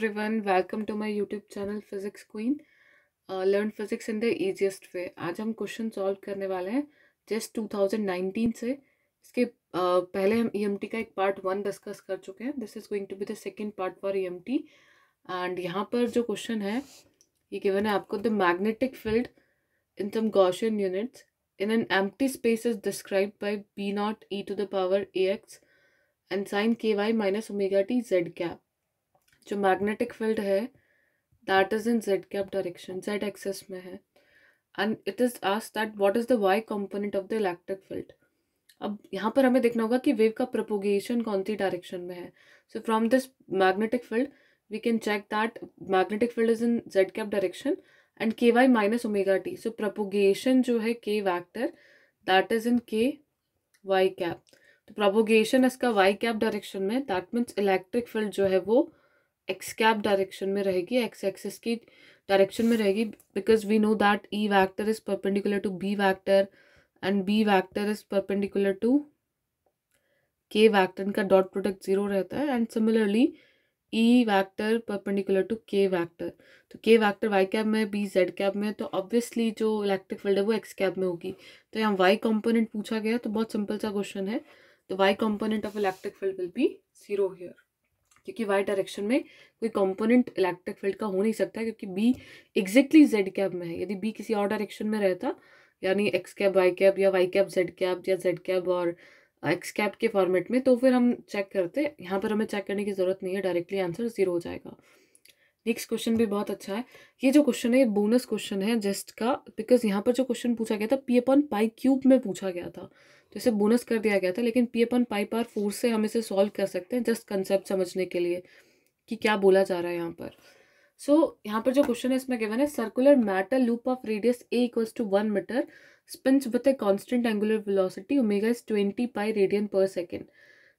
Everyone welcome to my YouTube channel physics queen learn physics in the the way आज हम question solve करने वाले हैं just 2019 से इसके uh, पहले हम ई e का एक पार्ट वन डिस्कस कर चुके हैं this is going to be the second part for E and यहाँ पर जो क्वेश्चन है ये गिवन है आपको the magnetic field in some Gaussian units in an M space is describe by B not E to the power A X and sine K Y minus omega T Z cap जो magnetic field है that is in Z cap direction Z axis में है and it is asked that what is the Y component of the electric field अब यहाँ पर हमें देखना होगा कि वेव का प्रोपोगेशन कौन सी डायरेक्शन में है so from this magnetic field we can check that magnetic field is in Z cap direction and K Y minus omega T so propagation जो है K vector that is in K Y cap तो propagation इसका Y cap direction में that means electric field जो है वो x cap direction में रहेगी एक्स एक्सेस की डायरेक्शन में रहेगी because we know that E vector is perpendicular to B vector and B vector is perpendicular to K vector इनका डॉट प्रोडक्ट जीरो रहता है and similarly E vector perpendicular to K vector तो K vector Y cap में B Z cap में तो obviously जो electric field है वो एक्स कैब में होगी तो यहाँ वाई कॉम्पोनेंट पूछा गया तो बहुत सिंपल सा क्वेश्चन है तो Y component of electric field will be zero here क्योंकि वाई डायरेक्शन में कोई कंपोनेंट इलेक्ट्रिक फील्ड का हो नहीं सकता क्योंकि बी एग्जैक्टली जेड कैब में है यदि बी किसी और डायरेक्शन में रहता यानी एक्स कैब वाई कैब या वाई कैप जेड कैब या जेड कैब और एक्स कैब के फॉर्मेट में तो फिर हम चेक करते यहाँ पर हमें चेक करने की ज़रूरत नहीं है डायरेक्टली आंसर ज़ीरो हो जाएगा नेक्स्ट क्वेश्चन भी बहुत अच्छा है ये जो क्वेश्चन है ये बोनस क्वेश्चन है जस्ट का बिकॉज यहाँ पर जो क्वेश्चन पूछा गया था पी अपॉन पाई क्यूब में पूछा गया था तो इसे बोनस कर दिया गया था लेकिन पी अपन पाई पार फोर से हम इसे सॉल्व कर सकते हैं जस्ट कंसेप्ट समझने के लिए कि क्या बोला जा रहा है यहाँ पर सो so, यहाँ पर जो क्वेश्चन है इसमें गिवन है circular metal loop of radius A equals to one metre spins with a constant angular velocity omega is twenty pi radian per second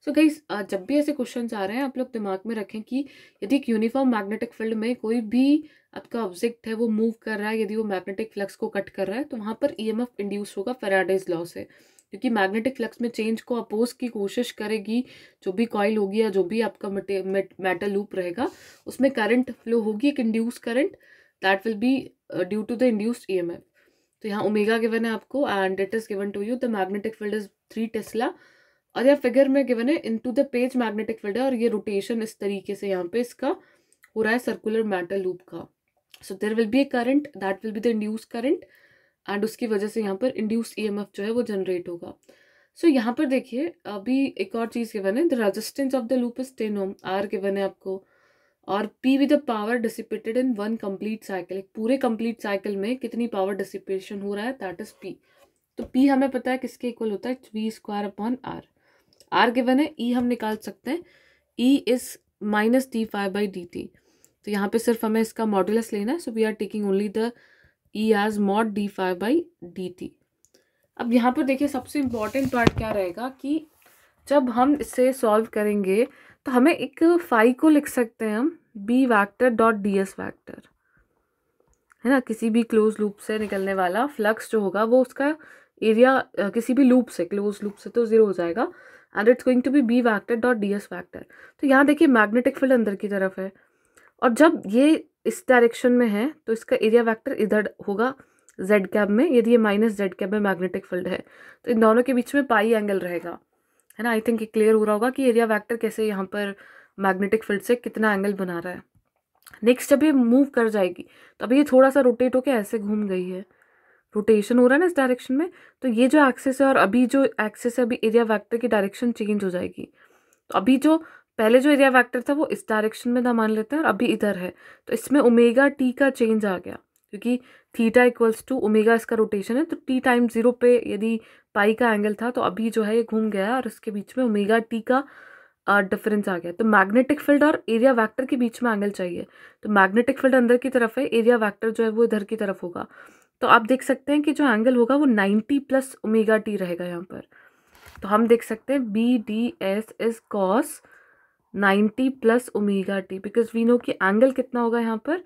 so गई जब भी ऐसे क्वेश्चन आ रहे हैं आप लोग दिमाग में रखें कि यदि एक यूनिफॉर्म मैग्नेटिक फील्ड में कोई भी आपका ऑब्जेक्ट है वो मूव कर रहा है यदि वो मैग्नेटिक फ्लक्स को कट कर रहा है तो वहाँ पर ई एम एफ इंड्यूस होगा फेराडेज लॉ से क्योंकि मैग्नेटिक फ्लक्स में चेंज को अपोज की कोशिश करेगी जो भी कॉइल होगी या जो भी आपका मेटल लूप रहेगा उसमें करंट फ्लो होगी एक induce current that will be due to the induced EMF तो यहाँ ओमेगा गिवन है आपको and it is given to you the magnetic field is three tesla और यह फिगर में गिवन है into the page magnetic field है और ये रोटेशन इस तरीके से यहाँ पे इसका हो रहा है सर्कुलर मेटल लूप का so there will be a current that will be the induce current and उसकी वजह से यहाँ पर इंड्यूस ई e जो है वो जनरेट होगा सो so, यहाँ पर देखिए अभी एक और चीज़ गिवन है the resistance of the loop स्टेनोम आर गिवन है आपको और P with power dissipated in one complete cycle एक पूरे कंप्लीट साइकिल में कितनी पावर डिसिपेशन हो रहा है दैट इज पी तो पी हमें पता है किसके इक्वल होता है V square upon R R given है ई e हम निकाल सकते हैं E is minus D phi by D T तो यहाँ पे सिर्फ हमें इसका मॉडुलस लेना है so we are taking only the E as mod D phi by D T अब यहाँ पर देखिए सबसे इम्पॉर्टेंट पार्ट क्या रहेगा कि जब हम इसे सॉल्व करेंगे तो हमें एक फाइव को लिख सकते हैं हम B vector dot D S vector है ना किसी भी क्लोज लूप से निकलने वाला फ्लक्स जो होगा वो उसका एरिया किसी भी लूप से क्लोज लूप से तो ज़ीरो हो जाएगा and it's going to be B vector dot D S vector तो यहाँ देखिए मैग्नेटिक फील्ड अंदर की तरफ है और जब ये इस डायरेक्शन में है तो इसका एरिया वैक्टर इधर होगा जेड कैब में यदि ये माइनस जेड कैब में मैग्नेटिक फील्ड है तो इन दोनों के बीच में पाई एंगल रहेगा है ना आई थिंक ये क्लियर हो रहा होगा कि एरिया वैक्टर कैसे यहाँ पर मैग्नेटिक फील्ड से कितना एंगल बना रहा है नेक्स्ट जब ये मूव कर जाएगी तो अभी ये थोड़ा सा रोटेट होकर ऐसे घूम गई है रोटेशन हो रहा है ना इस डायरेक्शन में तो ये जो एक्सेस है और अभी जो एक्सेस है अभी एरिया वैक्टर की डायरेक्शन चेंज हो जाएगी तो अभी जो पहले जो एरिया वेक्टर था वो इस डायरेक्शन में था मान लेते हैं और अभी इधर है तो इसमें ओमेगा टी का चेंज आ गया क्योंकि थीटा इक्वल्स टू ओमेगा इसका रोटेशन है तो टी टाइम जीरो पे यदि पाई का एंगल था तो अभी जो है ये घूम गया और इसके बीच में ओमेगा टी का डिफरेंस आ गया तो मैग्नेटिक फील्ड और एरिया वैक्टर के बीच में एंगल चाहिए तो मैग्नेटिक फील्ड अंदर की तरफ है एरिया वैक्टर जो है वो इधर की तरफ होगा तो आप देख सकते हैं कि जो एंगल होगा वो नाइन्टी प्लस ओमेगा टी रहेगा यहाँ पर तो हम देख सकते हैं B D S is cos ninety plus omega T because we know कि एंगल कितना होगा यहाँ पर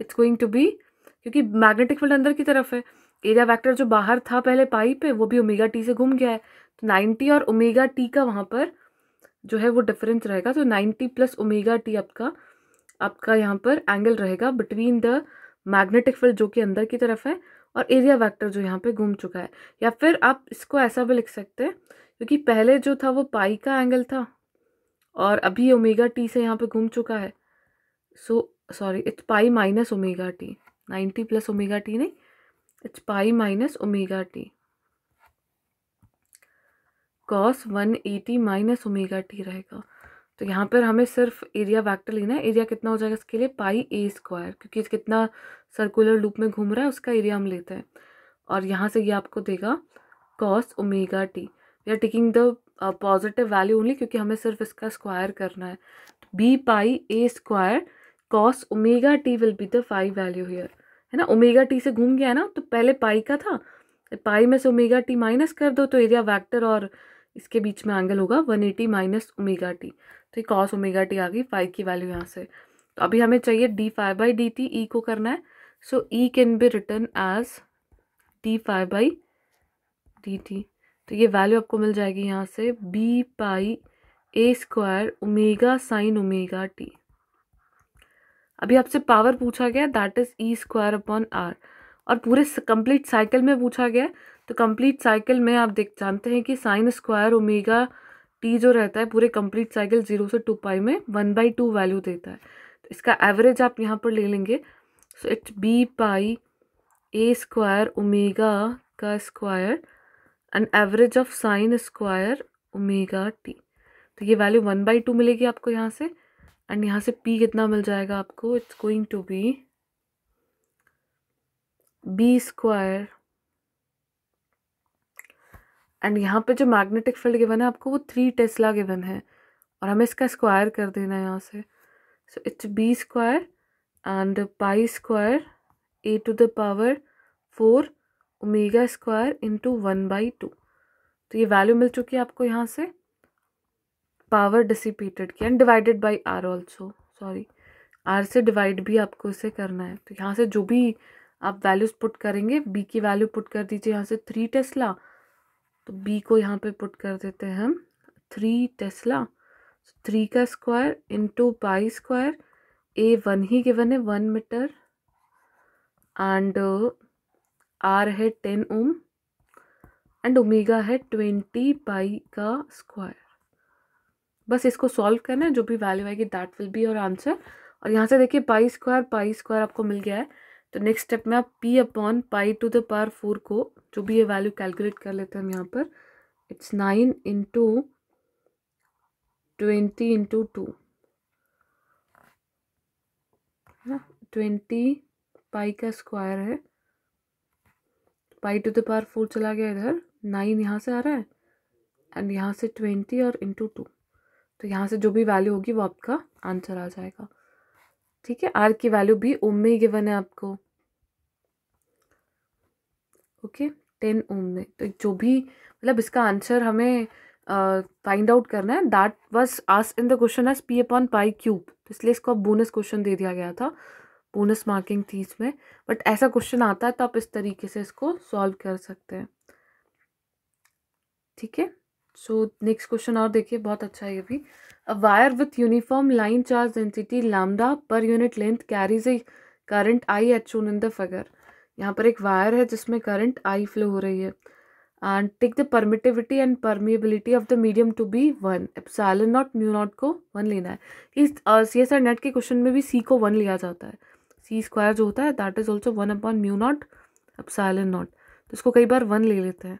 इट्स गोइंग टू बी क्योंकि मैग्नेटिक फील्ड अंदर की तरफ है एरिया वैक्टर जो बाहर था पहले पाई पे वो भी ओमेगा टी से घूम गया है तो नाइन्टी और ओमेगा टी का वहाँ पर जो है वो डिफरेंस रहेगा तो नाइन्टी प्लस ओमेगा टी आपका आपका यहाँ पर एंगल रहेगा बिटवीन द मैग्नेटिक फील्ड जो कि अंदर की तरफ है और एरिया वैक्टर जो यहाँ पर घूम चुका है या फिर आप इसको ऐसा भी लिख सकते हैं क्योंकि पहले जो था वो पाई का एंगल था और अभी ओमेगा टी से यहाँ पे घूम चुका है so sorry it's pi minus omega T ninety plus omega T नहीं it's pi minus omega T cos one eighty minus omega T रहेगा तो यहाँ पर हमें सिर्फ एरिया वैक्टर लेना है एरिया कितना हो जाएगा इसके लिए पाई ए स्क्वायर क्योंकि कितना सर्कुलर लूप में घूम रहा है उसका एरिया हम लेते हैं और यहाँ से ये आपको देगा cos omega T we are taking the positive value only क्योंकि हमें सिर्फ इसका स्क्वायर करना है B pi A square cos omega T will be the phi value here है ना ओमेगा टी से घूम गया है ना तो पहले पाई का था पाई में से ओमेगा टी माइनस कर दो तो एरिया वैक्टर और इसके बीच में एंगल होगा one eighty minus omega T तो ये कॉस ओमेगा टी आ गई फाइव की वैल्यू यहाँ से तो अभी हमें चाहिए D phi by D T E को करना है so E can be written as D phi by D T तो ये वैल्यू आपको मिल जाएगी यहाँ से B pi A square omega sine omega T अभी आपसे पावर पूछा गया that is E square upon R और पूरे कंप्लीट साइकिल में पूछा गया तो कंप्लीट साइकिल में आप देख जानते हैं कि साइन स्क्वायर ओमेगा टी जो रहता है पूरे कंप्लीट साइकिल जीरो से टू पाई में वन बाई टू वैल्यू देता है तो इसका एवरेज आप यहाँ पर ले लेंगे so it's B pi A square omega का square an average of sine square omega T तो ये वैल्यू वन बाई टू मिलेगी आपको यहाँ से एंड यहाँ से पी कितना मिल जाएगा आपको it's going to be B square and यहाँ पे जो मैग्नेटिक फील्ड गिवन है आपको वो थ्री टेस्ला गिवन है और हमें इसका स्क्वायर कर देना है यहाँ से so it's B square and pi square a to the power four omega square into one by two तो ये वैल्यू मिल चुकी है आपको यहाँ से पावर डिसिपेटेड की and divided by R also sorry R से डिवाइड भी आपको इसे करना है तो यहाँ से जो भी आप वैल्यूज़ पुट करेंगे बी की वैल्यू पुट कर दीजिए यहाँ से थ्री टेस्ला तो बी को यहाँ पे पुट कर देते हैं हम थ्री टेस्ला थ्री का square into pi square a one ही गिवन है वन मीटर एंड आर है टेन ओम एंड ओमेगा है ट्वेंटी पाई का स्क्वायर बस इसको सॉल्व करना है जो भी वैल्यू आएगी that will be your answer और यहाँ से देखिए पाई स्क्वायर पाई स्क्वायर आपको मिल गया है तो नेक्स्ट स्टेप में आप P upon pi to the power four को जो भी ये वैल्यू कैलकुलेट कर लेते हैं हम यहाँ पर it's nine into twenty into two twenty pi का स्क्वायर है pi to the power four चला गया इधर नाइन यहाँ से आ रहा है एंड यहाँ से ट्वेंटी और इंटू टू तो यहाँ से जो भी वैल्यू होगी वो आपका आंसर आ जाएगा ठीक है आर की वैल्यू भी ओम में ही गिवन है आपको ओके टेन ओम में तो जो भी मतलब इसका आंसर हमें फाइंड uh, आउट करना है that was as in the question as P upon pi cube तो इसलिए इसको बोनस क्वेश्चन दे दिया गया था बोनस मार्किंग थी इसमें बट ऐसा क्वेश्चन आता है तो आप इस तरीके से इसको सॉल्व कर सकते हैं ठीक है सो नेक्स्ट क्वेश्चन और देखिए बहुत अच्छा है ये भी a wire with uniform line charge density lambda per unit length carries a current I as shown in the figure यहाँ पर एक वायर है जिसमें करंट आई फ्लो हो रही है and take the permittivity and permeability of the medium to be one epsilon naught mu naught को one लेना है इस सी एस आर नेट के क्वेश्चन में भी सी को वन लिया जाता है सी स्क्वायर जो होता है that is also one upon mu naught अब साइलेंट नॉट तो इसको कई बार वन ले लेते हैं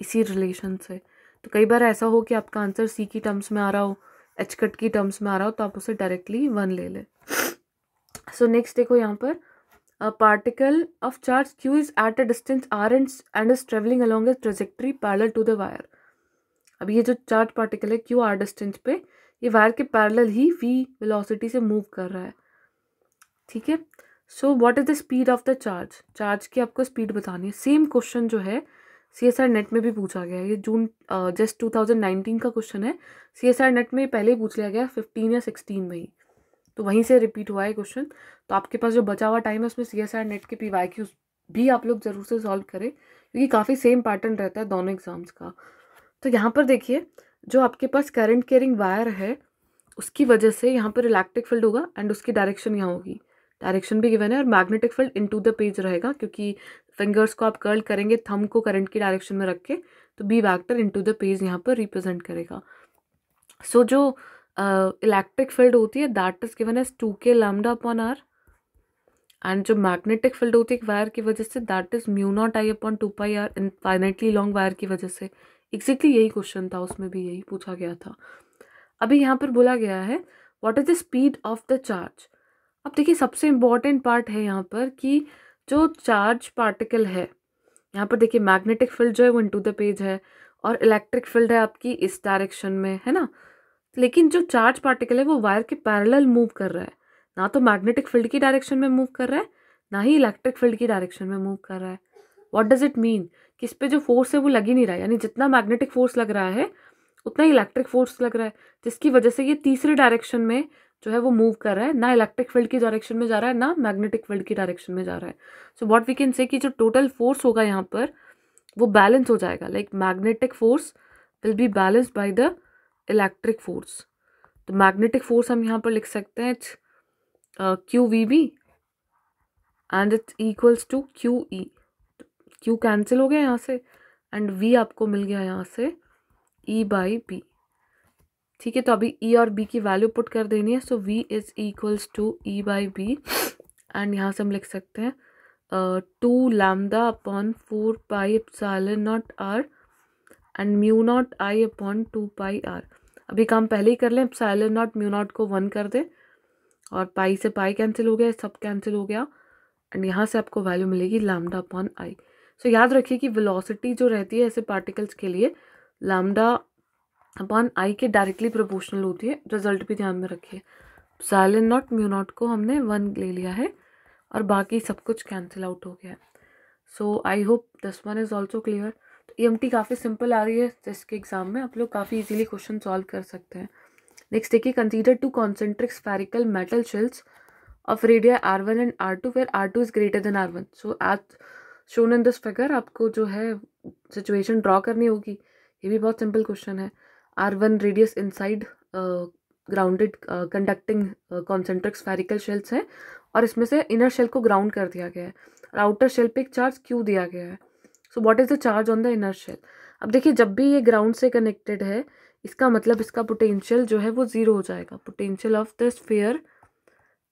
इसी रिलेशन से तो कई बार ऐसा हो कि आपका आंसर सी की टर्म्स में आ रहा हो एच कट की टर्म्स में आ रहा हो तो आप उसे डायरेक्टली वन ले लें सो नेक्स्ट देखो यहाँ पर a particle of charge q is at a distance r and and is travelling along a trajectory parallel to the wire अब ये जो चार्ज पार्टिकल है क्यू आर डिस्टेंस पे ये वायर के पैरल ही वी वेलोसिटी से मूव कर रहा है ठीक है so what is the speed of the charge charge की आपको स्पीड बतानी है सेम क्वेश्चन जो है सी एस आर नेट में भी पूछा गया है ये June just two thousand nineteen का क्वेश्चन है सी एस आर नेट में पहले ही पूछ लिया गया फिफ्टीन या सिक्सटीन में ही तो वहीं से रिपीट हुआ है क्वेश्चन तो आपके पास जो बचा हुआ टाइम है उसमें सी एस आर नेट के पी वाई क्यूज भी आप लोग ज़रूर से सॉल्व करें क्योंकि काफ़ी सेम पैटर्न रहता है दोनों एग्ज़ाम्स का तो यहाँ पर देखिए जो आपके पास करंट केयरिंग वायर है उसकी वजह से यहाँ पर इलेक्ट्रिक फील्ड होगा एंड उसकी डायरेक्शन यहाँ होगी डायरेक्शन भी गिवन है और magnetic field to the page रहेगा क्योंकि फिंगर्स को आप कर्ल करेंगे थम को करंट की डायरेक्शन में रख के तो B vector to the page यहाँ पर रिप्रेजेंट करेगा सो so, जो इलेक्ट्रिक uh, फील्ड होती है that is given as two k lambda upon r and जो मैग्नेटिक फील्ड होती है वायर की वजह से that is mu naught I upon two pi r infinitely long wire की वजह से एग्जैक्टली exactly यही क्वेश्चन था उसमें भी यही पूछा गया था अभी यहाँ पर बोला गया है what is the speed of the charge अब देखिए सबसे इम्पॉर्टेंट पार्ट है यहाँ पर कि जो चार्ज पार्टिकल है यहाँ पर देखिए मैग्नेटिक फील्ड जो है वो टू द पेज है और इलेक्ट्रिक फील्ड है आपकी इस डायरेक्शन में है ना लेकिन जो चार्ज पार्टिकल है वो वायर के पैरेलल मूव कर रहा है ना तो मैग्नेटिक फील्ड की डायरेक्शन में मूव कर रहा है ना ही इलेक्ट्रिक फील्ड की डायरेक्शन में मूव कर रहा है वॉट डज़ इट मीन कि इस पर जो फोर्स है वो लग ही नहीं रहा है यानी जितना मैग्नेटिक फोर्स लग रहा है उतना ही इलेक्ट्रिक फोर्स लग रहा है जिसकी वजह से ये तीसरे डायरेक्शन में जो है वो मूव कर रहा है ना इलेक्ट्रिक फील्ड की डायरेक्शन में जा रहा है ना मैग्नेटिक फील्ड की डायरेक्शन में जा रहा है so what we can say कि जो टोटल फोर्स होगा यहाँ पर वो बैलेंस हो जाएगा like magnetic force will be balance by the electric force तो मैग्नेटिक फोर्स हम यहाँ पर लिख सकते हैं it's q v B and it's equals to q E q cancel हो गया यहाँ से एंड वी आपको मिल गया यहाँ से ई बाई बी ठीक है तो अभी ई e और बी की वैल्यू पुट कर देनी है so v is equals to E by B and यहाँ से हम लिख सकते हैं two lambda upon four pi epsilon naught r and mu naught I upon two pi r अभी काम पहले ही कर लें साल नॉट म्यू नॉट को वन कर दें और पाई से पाई कैंसिल हो गया सब कैंसिल हो गया एंड यहाँ से आपको वैल्यू मिलेगी लैमडा अपॉन आई सो याद रखिए कि वेलोसिटी जो रहती है ऐसे पार्टिकल्स के लिए लैमडा अपॉन आई के डायरेक्टली प्रोपोर्शनल होती है रिजल्ट भी ध्यान में रखिए साइलेंट नॉट म्यू नॉट को हमने वन ले लिया है और बाकी सब कुछ कैंसिल आउट हो गया है so I hope this one is also clear तो ई एम टी काफ़ी सिंपल आ रही है जिसके एग्ज़ाम में आप लोग काफ़ी इजीली क्वेश्चन सॉल्व कर सकते हैं नेक्स्ट देखिए consider two concentric spherical metal shells of radii R one and R two फिर R two is greater than R one so as shown in this figure आपको जो है सिचुएशन ड्रॉ करनी होगी ये भी बहुत सिंपल क्वेश्चन है R one radius inside grounded conducting concentric concentric shells हैं और इसमें से इनर शेल को ग्राउंड कर दिया गया है और आउटर शेल पे एक चार्ज क्यू दिया गया है so what is the charge on the inner shell अब देखिए जब भी ये ग्राउंड से कनेक्टेड है इसका मतलब इसका पोटेंशियल जो है वो ज़ीरो हो जाएगा potential of the sphere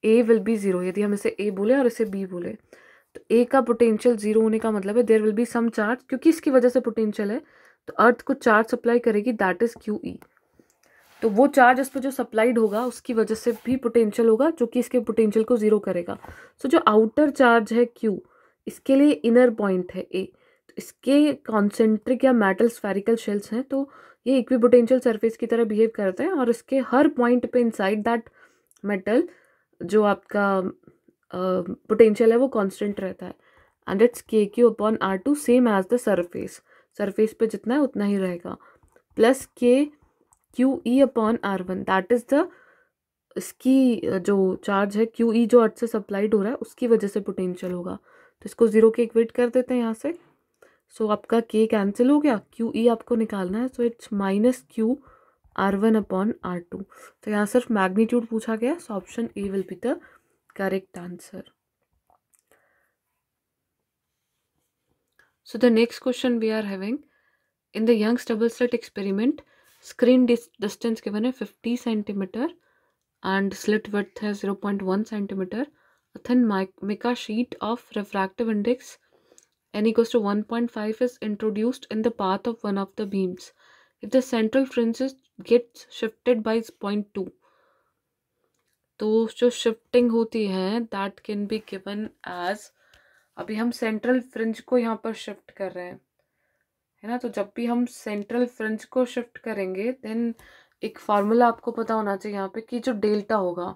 A will be zero यदि हम इसे ए बोले और इसे बी बोले तो ए का पोटेंशियल ज़ीरो होने का मतलब है there will be some charge क्योंकि इसकी वजह से पोटेंशियल है तो अर्थ को चार्ज सप्लाई करेगी दैट इज़ क्यू ई तो वो चार्ज इस पर जो सप्लाइड होगा उसकी वजह से भी पोटेंशियल होगा जो कि इसके पोटेंशियल को ज़ीरो करेगा सो so, जो आउटर चार्ज है क्यू इसके लिए इनर पॉइंट है ए तो इसके कॉन्सेंट्रिक या मेटल स्फेरिकल शेल्स हैं तो ये इक्वी पोटेंशियल सरफेस की तरह बिहेव करते हैं और इसके हर पॉइंट पे इनसाइड दैट मेटल जो आपका पोटेंशियल uh, है वो कॉन्सटेंट रहता है and it's k q upon R two same as the surface surface पे जितना है उतना ही रहेगा plus k q E upon R one that is the इसकी जो चार्ज है क्यू ई e जो अर्थ से सप्लाइड हो रहा है उसकी वजह से पोटेंशियल होगा तो इसको ज़ीरो के इक्वेट कर देते हैं यहाँ से सो so, आपका के कैंसिल हो गया क्यू ई e आपको निकालना है so it's minus q R one upon R two तो यहाँ सिर्फ मैग्नीट्यूड पूछा गया so option A will be the correct answer So the next question we are having, in the Young's double slit experiment, screen dis distance given is 50 centimeter and slit width is 0.1 centimeter. A thin mica sheet of refractive index n equals to 1.5 is introduced in the path of one of the beams. If the central fringes gets shifted by 0.2, so shifting shifting होती है can be given as as अभी हम central fringe को यहाँ पर shift कर रहे हैं है ना तो जब भी हम सेंट्रल फ्रिंज को शिफ्ट करेंगे देन एक फार्मूला आपको पता होना चाहिए यहाँ पे कि जो डेल्टा होगा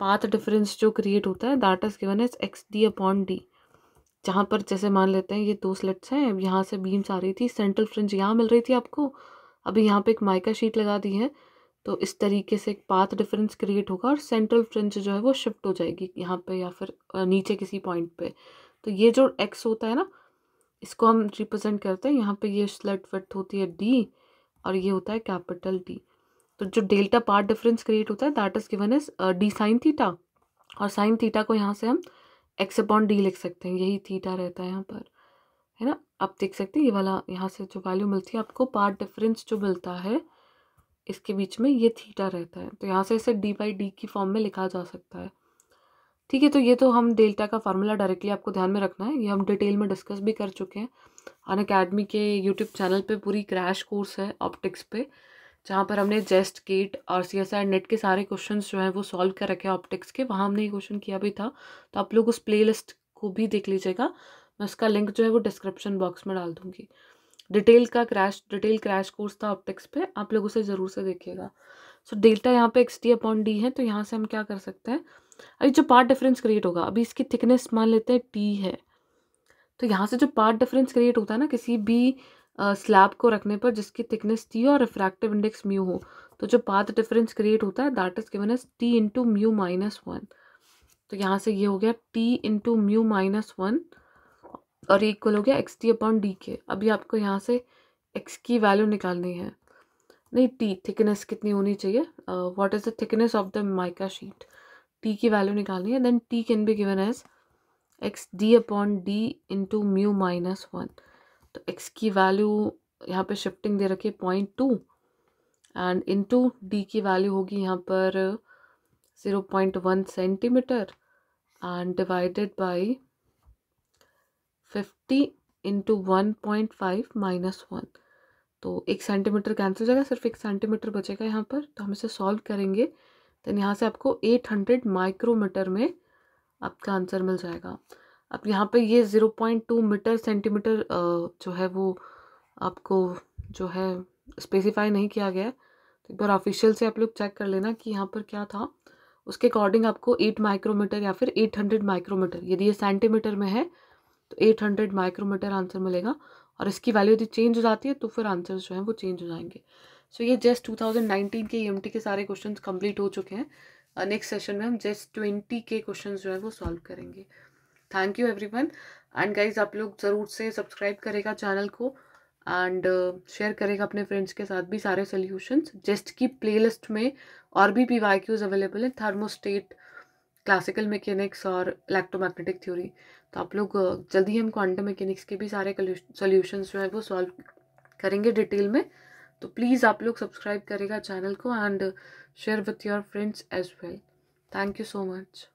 पाथ डिफरेंस जो क्रिएट होता है that is given as x D upon d जहाँ पर जैसे मान लेते हैं ये दो स्लिट्स हैं यहाँ से बीम्स आ रही थी सेंट्रल फ्रिंज यहाँ मिल रही थी आपको अभी यहाँ पे एक माइका शीट लगा दी है तो इस तरीके से एक पाथ डिफरेंस क्रिएट होगा और सेंट्रल फ्रिंज जो है वो शिफ्ट हो जाएगी यहाँ पे या फिर नीचे किसी पॉइंट पे तो ये जो एक्स होता है ना इसको हम रिप्रेजेंट करते हैं यहाँ पे ये स्लट वेट होती है डी और ये होता है कैपिटल डी तो जो डेल्टा पार्ट डिफरेंस क्रिएट होता है that is given is d sine theta और साइन थीटा को यहाँ से हम एक्स अपॉन डी लिख सकते हैं यही थीटा रहता है यहाँ पर है ना आप देख सकते हैं ये वाला यहाँ से जो वैल्यू मिलती है आपको पार्ट डिफरेंस जो मिलता है इसके बीच में ये थीटा रहता है तो यहाँ से इसे डी बाई डी की फॉर्म में लिखा जा सकता है ठीक है तो ये तो हम डेल्टा का फार्मूला डायरेक्टली आपको ध्यान में रखना है ये हम डिटेल में डिस्कस भी कर चुके हैं अन अकेडमी के यूट्यूब चैनल पे पूरी क्रैश कोर्स है ऑप्टिक्स पे जहाँ पर हमने जेस्ट गेट और सी एस आई नेट के सारे क्वेश्चन जो हैं वो सॉल्व कर रखे हैं ऑप्टिक्स के वहाँ हमने ये क्वेश्चन किया भी था तो आप लोग उस प्ले लिस्ट को भी देख लीजिएगा मैं उसका लिंक जो है वो डिस्क्रिप्शन बॉक्स में डाल दूँगी डिटेल का क्रैश डिटेल क्रैश कोर्स था ऑप्टिक्स पे आप लोग उसे ज़रूर से देखिएगा सो डेल्टा यहाँ पे एक्स टी अपॉन डी है तो यहाँ से हम क्या कर सकते हैं अभी जो पार्ट डिफरेंस क्रिएट होगा अभी इसकी थिकनेस मान लेते हैं टी है तो यहाँ से जो पार्ट डिफरेंस क्रिएट होता है ना किसी भी स्लैब uh, को रखने पर जिसकी थिकनेस टी और रिफ्रैक्टिव इंडेक्स म्यू हो तो जो पार्ट डिफरेंस क्रिएट होता है that is given as t into mu minus one तो यहाँ से ये हो गया t into mu minus one और ये इक्वल हो गया एक्स टी अपॉन डी के अभी आपको यहाँ से एक्स की वैल्यू निकालनी है नहीं टी थिकनेस कितनी होनी चाहिए what is the thickness of the mica sheet t की वैल्यू निकालनी है then t can be given as x D upon d into mu minus one तो एक्स की वैल्यू यहाँ पे शिफ्टिंग दे रखी है point two and into D की वैल्यू होगी यहाँ पर zero point one centimetre and divided by fifty into one point five minus one तो एक सेंटीमीटर कैंसिल हो जाएगा सिर्फ एक सेंटीमीटर बचेगा यहाँ पर तो हम इसे सॉल्व करेंगे देन यहाँ से आपको एट हंड्रेड माइक्रोमीटर में आपका आंसर मिल जाएगा अब यहाँ पर ये zero point two metre centimetre जो है वो आपको जो है स्पेसिफाई नहीं किया गया तो एक बार ऑफिशियल से आप लोग चेक कर लेना कि यहाँ पर क्या था उसके अकॉर्डिंग आपको एट माइक्रोमीटर या फिर एट हंड्रेड माइक्रोमीटर यदि ये सेंटीमीटर में है तो 800 माइक्रोमीटर आंसर मिलेगा और इसकी वैल्यू यदि चेंज हो जाती है तो फिर आंसर जो है वो चेंज हो जाएंगे सो so, ये थाउजेंड 2019 के ई e के सारे क्वेश्चन कंप्लीट हो चुके हैं नेक्स्ट uh, सेशन में हम जस्ट ट्वेंटी के क्वेश्चन जो है वो सॉल्व करेंगे thank you everyone and guys आप लोग ज़रूर से सब्सक्राइब करेगा चैनल को एंड शेयर uh, करेगा अपने फ्रेंड्स के साथ भी सारे सोल्यूशंस जस्ट की प्लेलिस्ट में और भी पी वाई क्यूज अवेलेबल हैं थर्मोस्टेट क्लासिकल मैकेनिक्स और इलेक्ट्रोमैग्नेटिक थ्योरी तो आप लोग जल्दी हम क्वांटम मैकेनिक्स के भी सारे सोल्यूशंस जो है वो सॉल्व करेंगे डिटेल में तो प्लीज़ आप लोग सब्सक्राइब करेगा चैनल को and share with your friends as well thank you so much